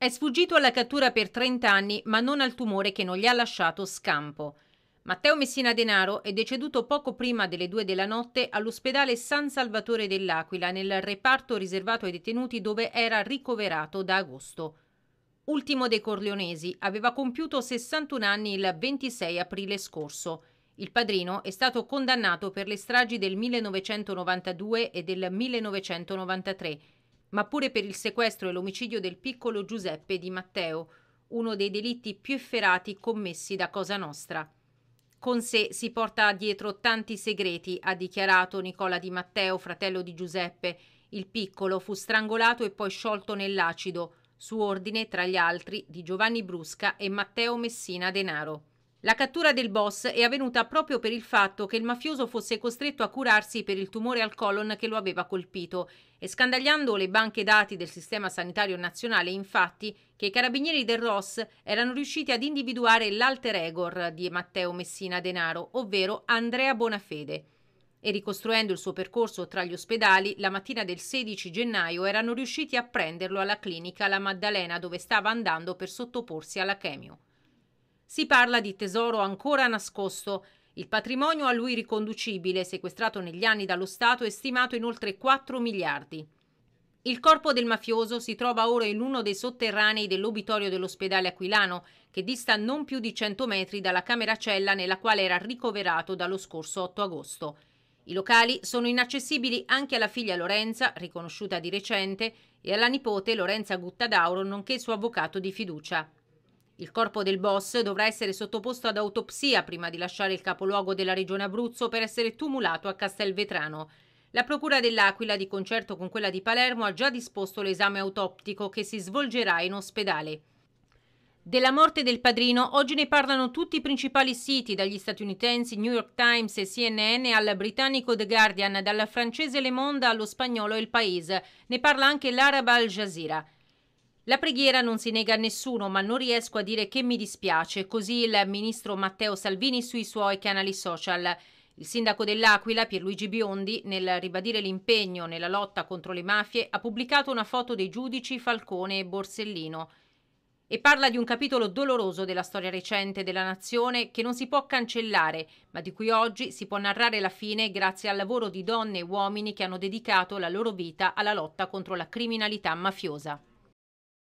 È sfuggito alla cattura per 30 anni, ma non al tumore che non gli ha lasciato scampo. Matteo Messina Denaro è deceduto poco prima delle due della notte all'ospedale San Salvatore dell'Aquila, nel reparto riservato ai detenuti dove era ricoverato da agosto. Ultimo dei Corleonesi, aveva compiuto 61 anni il 26 aprile scorso. Il padrino è stato condannato per le stragi del 1992 e del 1993 ma pure per il sequestro e l'omicidio del piccolo Giuseppe Di Matteo, uno dei delitti più efferati commessi da Cosa Nostra. Con sé si porta dietro tanti segreti, ha dichiarato Nicola Di Matteo, fratello di Giuseppe. Il piccolo fu strangolato e poi sciolto nell'acido, su ordine, tra gli altri, di Giovanni Brusca e Matteo Messina Denaro. La cattura del boss è avvenuta proprio per il fatto che il mafioso fosse costretto a curarsi per il tumore al colon che lo aveva colpito e scandagliando le banche dati del Sistema Sanitario Nazionale, infatti, che i carabinieri del Ross erano riusciti ad individuare l'alter egor di Matteo Messina Denaro, ovvero Andrea Bonafede. E ricostruendo il suo percorso tra gli ospedali, la mattina del 16 gennaio erano riusciti a prenderlo alla clinica La Maddalena dove stava andando per sottoporsi alla chemio. Si parla di tesoro ancora nascosto. Il patrimonio a lui riconducibile, sequestrato negli anni dallo Stato, è stimato in oltre 4 miliardi. Il corpo del mafioso si trova ora in uno dei sotterranei dell'obitorio dell'ospedale aquilano, che dista non più di 100 metri dalla cameracella nella quale era ricoverato dallo scorso 8 agosto. I locali sono inaccessibili anche alla figlia Lorenza, riconosciuta di recente, e alla nipote Lorenza Guttadauro, nonché suo avvocato di fiducia. Il corpo del boss dovrà essere sottoposto ad autopsia prima di lasciare il capoluogo della regione Abruzzo per essere tumulato a Castelvetrano. La Procura dell'Aquila, di concerto con quella di Palermo, ha già disposto l'esame autoptico che si svolgerà in ospedale. Della morte del padrino oggi ne parlano tutti i principali siti, dagli statunitensi New York Times e CNN al britannico The Guardian, dal francese Le Monde allo spagnolo El Paese. Ne parla anche l'araba Al Jazeera. La preghiera non si nega a nessuno, ma non riesco a dire che mi dispiace, così il ministro Matteo Salvini sui suoi canali social. Il sindaco dell'Aquila, Pierluigi Biondi, nel ribadire l'impegno nella lotta contro le mafie, ha pubblicato una foto dei giudici Falcone e Borsellino e parla di un capitolo doloroso della storia recente della nazione che non si può cancellare, ma di cui oggi si può narrare la fine grazie al lavoro di donne e uomini che hanno dedicato la loro vita alla lotta contro la criminalità mafiosa.